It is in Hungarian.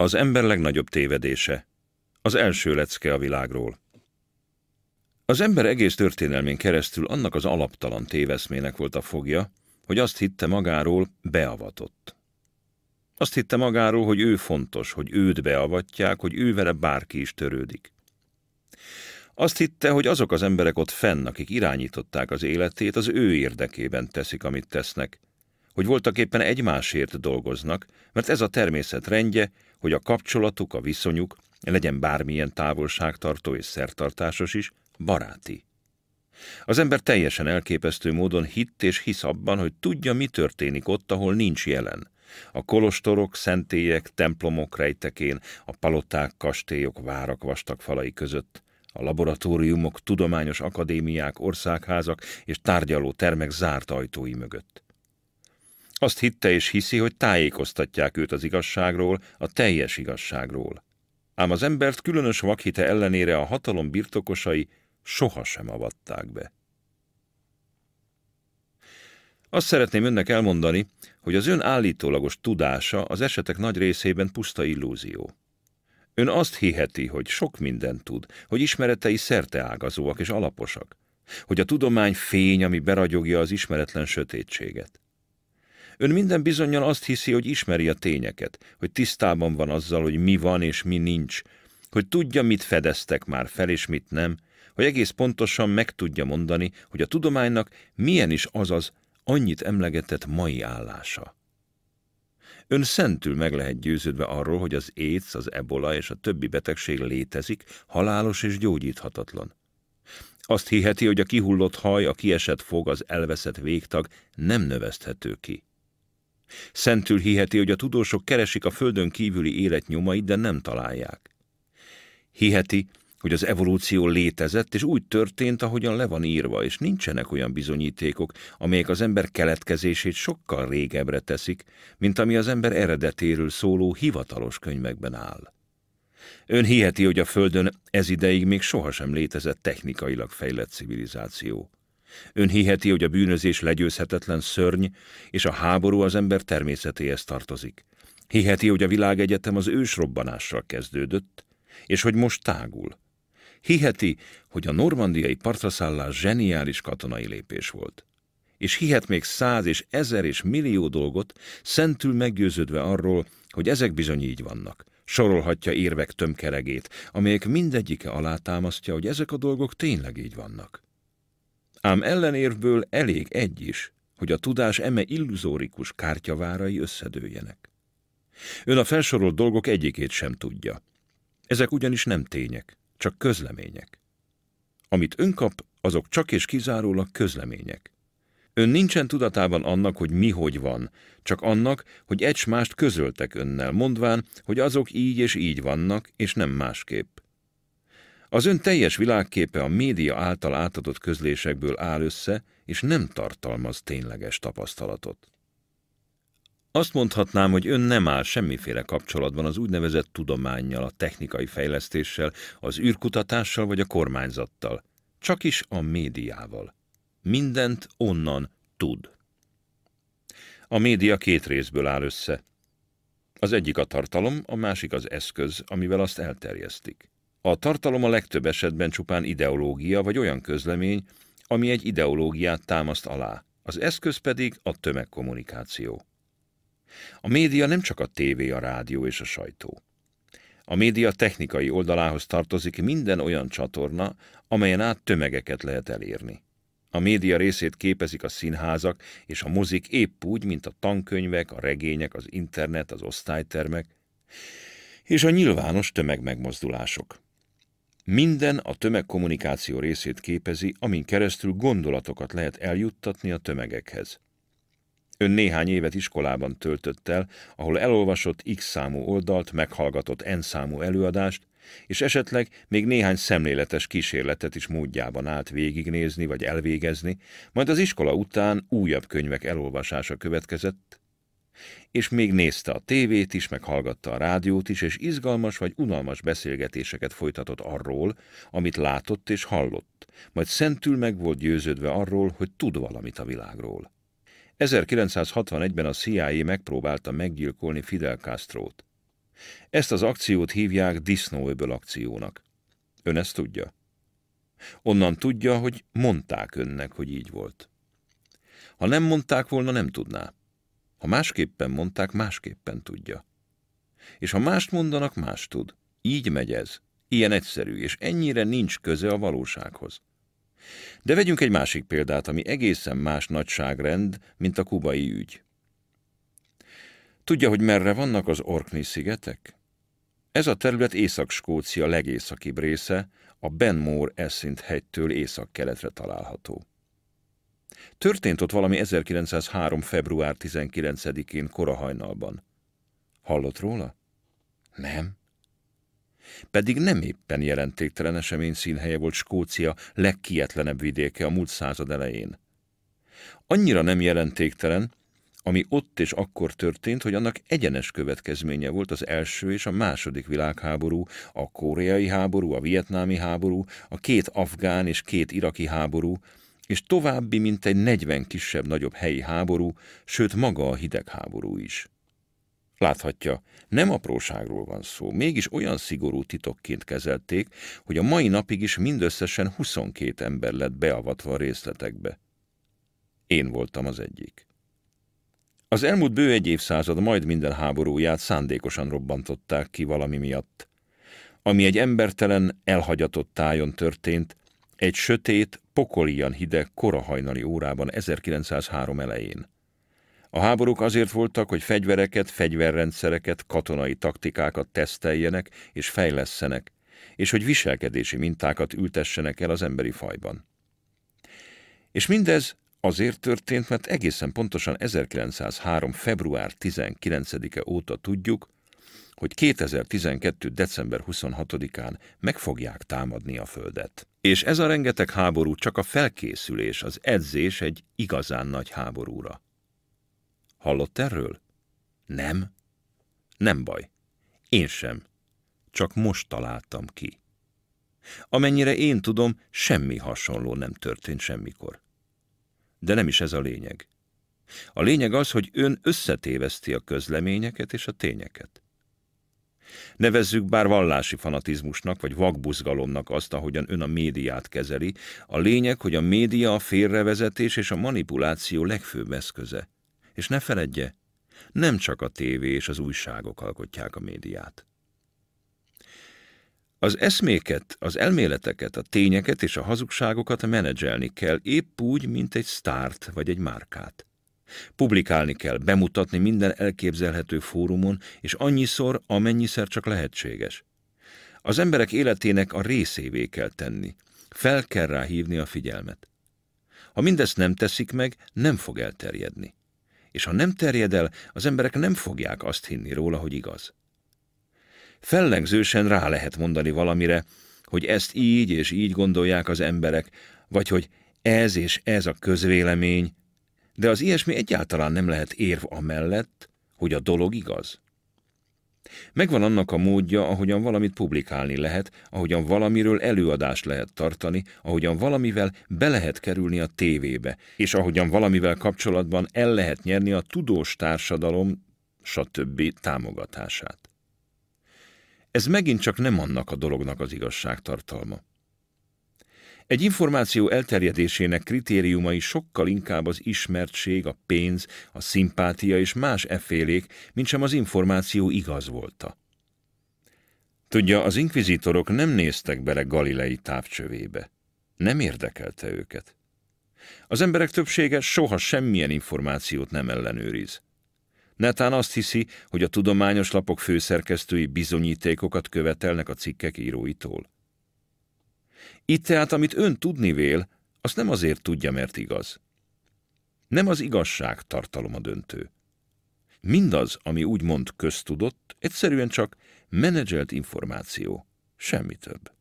Az ember legnagyobb tévedése. Az első lecke a világról. Az ember egész történelmén keresztül annak az alaptalan téveszmének volt a fogja, hogy azt hitte magáról beavatott. Azt hitte magáról, hogy ő fontos, hogy őt beavatják, hogy vele bárki is törődik. Azt hitte, hogy azok az emberek ott fenn, akik irányították az életét, az ő érdekében teszik, amit tesznek, hogy voltak éppen egymásért dolgoznak, mert ez a természet rendje, hogy a kapcsolatuk, a viszonyuk, legyen bármilyen távolságtartó és szertartásos is, baráti. Az ember teljesen elképesztő módon hitt és hisz abban, hogy tudja, mi történik ott, ahol nincs jelen. A kolostorok, szentélyek, templomok rejtekén, a paloták, kastélyok, várak vastag falai között, a laboratóriumok, tudományos akadémiák, országházak és tárgyaló termek zárt ajtói mögött. Azt hitte és hiszi, hogy tájékoztatják őt az igazságról, a teljes igazságról. Ám az embert különös vakhite ellenére a hatalom birtokosai sohasem avatták be. Azt szeretném önnek elmondani, hogy az ön állítólagos tudása az esetek nagy részében puszta illúzió. Ön azt hiheti, hogy sok mindent tud, hogy ismeretei szerteágazóak és alaposak, hogy a tudomány fény, ami beragyogja az ismeretlen sötétséget. Ön minden bizonyal azt hiszi, hogy ismeri a tényeket, hogy tisztában van azzal, hogy mi van és mi nincs, hogy tudja, mit fedeztek már fel és mit nem, hogy egész pontosan meg tudja mondani, hogy a tudománynak milyen is az az annyit emlegetett mai állása. Ön szentül meg lehet győződve arról, hogy az AIDS, az ebola és a többi betegség létezik, halálos és gyógyíthatatlan. Azt hiheti, hogy a kihullott haj, a kiesett fog, az elveszett végtag nem növeszthető ki. Szentül hiheti, hogy a tudósok keresik a földön kívüli élet nyomait, de nem találják. Hiheti, hogy az evolúció létezett, és úgy történt, ahogyan le van írva, és nincsenek olyan bizonyítékok, amelyek az ember keletkezését sokkal régebbre teszik, mint ami az ember eredetéről szóló hivatalos könyvekben áll. Ön hiheti, hogy a Földön ez ideig még sohasem létezett technikailag fejlett civilizáció. Ön hiheti, hogy a bűnözés legyőzhetetlen szörny, és a háború az ember természetéhez tartozik. Hiheti, hogy a világegyetem az ősrobbanással kezdődött, és hogy most tágul. Hiheti, hogy a normandiai partraszállás zseniális katonai lépés volt. És hihet még száz és ezer és millió dolgot, szentül meggyőződve arról, hogy ezek bizony így vannak. Sorolhatja érvek tömkeregét, amelyek mindegyike alátámasztja, hogy ezek a dolgok tényleg így vannak. Ám ellenérvből elég egy is, hogy a tudás eme illuzórikus kártyavárai összedőjenek. Ön a felsorolt dolgok egyikét sem tudja. Ezek ugyanis nem tények, csak közlemények. Amit ön kap, azok csak és kizárólag közlemények. Ön nincsen tudatában annak, hogy mi hogy van, csak annak, hogy egymást közöltek önnel, mondván, hogy azok így és így vannak, és nem másképp. Az ön teljes világképe a média által átadott közlésekből áll össze, és nem tartalmaz tényleges tapasztalatot. Azt mondhatnám, hogy ön nem áll semmiféle kapcsolatban az úgynevezett tudományjal, a technikai fejlesztéssel, az űrkutatással vagy a kormányzattal, csak is a médiával. Mindent onnan tud. A média két részből áll össze. Az egyik a tartalom, a másik az eszköz, amivel azt elterjesztik. A tartalom a legtöbb esetben csupán ideológia vagy olyan közlemény, ami egy ideológiát támaszt alá, az eszköz pedig a tömegkommunikáció. A média nem csak a tévé, a rádió és a sajtó. A média technikai oldalához tartozik minden olyan csatorna, amelyen át tömegeket lehet elérni. A média részét képezik a színházak és a mozik épp úgy, mint a tankönyvek, a regények, az internet, az osztálytermek, és a nyilvános tömegmegmozdulások. Minden a tömegkommunikáció részét képezi, amin keresztül gondolatokat lehet eljuttatni a tömegekhez. Ön néhány évet iskolában töltött el, ahol elolvasott X számú oldalt, meghallgatott N számú előadást, és esetleg még néhány szemléletes kísérletet is módjában állt végignézni vagy elvégezni, majd az iskola után újabb könyvek elolvasása következett, és még nézte a tévét is, meg hallgatta a rádiót is, és izgalmas vagy unalmas beszélgetéseket folytatott arról, amit látott és hallott, majd szentül meg volt győződve arról, hogy tud valamit a világról. 1961-ben a CIA megpróbálta meggyilkolni Fidel Kastro-t. Ezt az akciót hívják disznóöböl akciónak. Ön ezt tudja? Onnan tudja, hogy mondták önnek, hogy így volt. Ha nem mondták volna, nem tudná. Ha másképpen mondták, másképpen tudja. És ha mást mondanak, más tud. Így megy ez. Ilyen egyszerű, és ennyire nincs köze a valósághoz. De vegyünk egy másik példát, ami egészen más nagyságrend, mint a kubai ügy. Tudja, hogy merre vannak az Orkney szigetek? Ez a terület Észak-Skócia legészakibb része, a Benmore Essint hegytől észak-keletre található. Történt ott valami 1903. február 19-én korahajnalban. Hallott róla? Nem. Pedig nem éppen jelentéktelen esemény színhelye volt Skócia legkietlenebb vidéke a múlt század elején. Annyira nem jelentéktelen, ami ott és akkor történt, hogy annak egyenes következménye volt az első és a második világháború, a koreai háború, a vietnámi háború, a két afgán és két iraki háború, és további mintegy negyven kisebb-nagyobb helyi háború, sőt maga a hidegháború is. Láthatja, nem apróságról van szó, mégis olyan szigorú titokként kezelték, hogy a mai napig is mindösszesen 22 ember lett beavatva a részletekbe. Én voltam az egyik. Az elmúlt bő egy évszázad majd minden háborúját szándékosan robbantották ki valami miatt. Ami egy embertelen, elhagyatott tájon történt, egy sötét, pokolian hideg korahajnali órában 1903 elején. A háborúk azért voltak, hogy fegyvereket, fegyverrendszereket, katonai taktikákat teszteljenek és fejlesszenek, és hogy viselkedési mintákat ültessenek el az emberi fajban. És mindez azért történt, mert egészen pontosan 1903. február 19-e óta tudjuk, hogy 2012. december 26-án meg fogják támadni a Földet. És ez a rengeteg háború csak a felkészülés, az edzés egy igazán nagy háborúra. Hallott erről? Nem? Nem baj. Én sem. Csak most találtam ki. Amennyire én tudom, semmi hasonló nem történt semmikor. De nem is ez a lényeg. A lényeg az, hogy ön összetéveszti a közleményeket és a tényeket. Nevezzük bár vallási fanatizmusnak vagy vakbuzgalomnak azt, ahogyan ön a médiát kezeli. A lényeg, hogy a média a félrevezetés és a manipuláció legfőbb eszköze. És ne feledje, nem csak a tévé és az újságok alkotják a médiát. Az eszméket, az elméleteket, a tényeket és a hazugságokat menedzselni kell, épp úgy, mint egy sztárt vagy egy márkát. Publikálni kell, bemutatni minden elképzelhető fórumon, és annyiszor, amennyiszer csak lehetséges. Az emberek életének a részévé kell tenni. Fel kell rá hívni a figyelmet. Ha mindezt nem teszik meg, nem fog elterjedni. És ha nem terjed el, az emberek nem fogják azt hinni róla, hogy igaz. Fellengzősen rá lehet mondani valamire, hogy ezt így és így gondolják az emberek, vagy hogy ez és ez a közvélemény, de az ilyesmi egyáltalán nem lehet érv amellett, hogy a dolog igaz. Megvan annak a módja, ahogyan valamit publikálni lehet, ahogyan valamiről előadást lehet tartani, ahogyan valamivel be lehet kerülni a tévébe, és ahogyan valamivel kapcsolatban el lehet nyerni a tudós társadalom, stb. támogatását. Ez megint csak nem annak a dolognak az igazságtartalma. Egy információ elterjedésének kritériumai sokkal inkább az ismertség, a pénz, a szimpátia és más efélék, mint sem az információ igaz volta. Tudja, az inkvizitorok nem néztek bele Galilei távcsövébe. Nem érdekelte őket. Az emberek többsége soha semmilyen információt nem ellenőriz. Netán azt hiszi, hogy a tudományos lapok főszerkesztői bizonyítékokat követelnek a cikkek íróitól. Itt tehát, amit ön tudni vél, azt nem azért tudja, mert igaz. Nem az igazság tartalom a döntő. Mindaz, ami úgymond köztudott, egyszerűen csak menedzselt információ, semmi több.